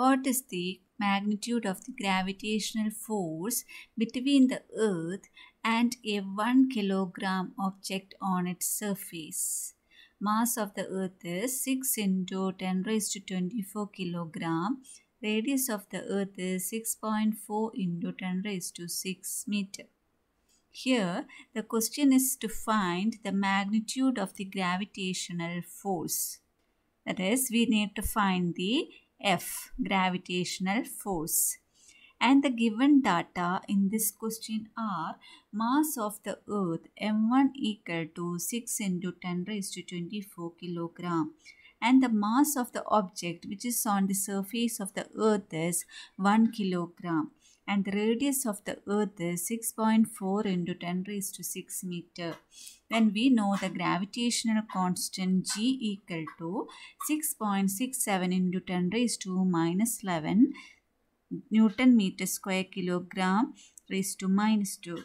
what is the magnitude of the gravitational force between the earth and a 1 kilogram object on its surface. Mass of the earth is 6 into 10 raised to 24 kilogram. Radius of the earth is 6.4 into 10 raised to 6 meter. Here, the question is to find the magnitude of the gravitational force. That is, we need to find the F gravitational force and the given data in this question are mass of the earth m1 equal to 6 into 10 raised to 24 kilogram and the mass of the object which is on the surface of the earth is 1 kilogram and the radius of the earth is 6.4 into 10 raised to 6 meter. Then we know the gravitational constant G equal to 6.67 into 10 raised to minus 11 Newton meter square kilogram raised to minus 2.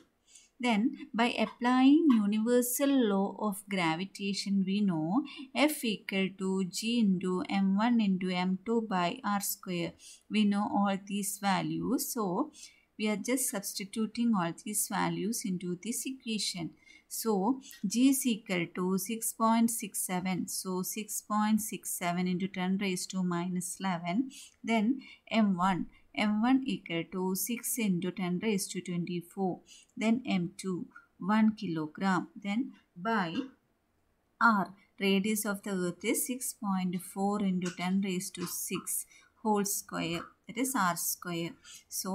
Then by applying universal law of gravitation we know F equal to G into M1 into M2 by R square. We know all these values. So we are just substituting all these values into this equation. So G is equal to 6.67. So 6.67 into 10 raised to minus 11. Then M1 m1 equal to 6 into 10 raised to 24 then m2 1 kilogram then by r radius of the earth is 6.4 into 10 raised to 6 whole square that is r square so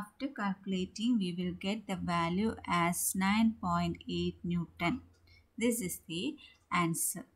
after calculating we will get the value as 9.8 newton this is the answer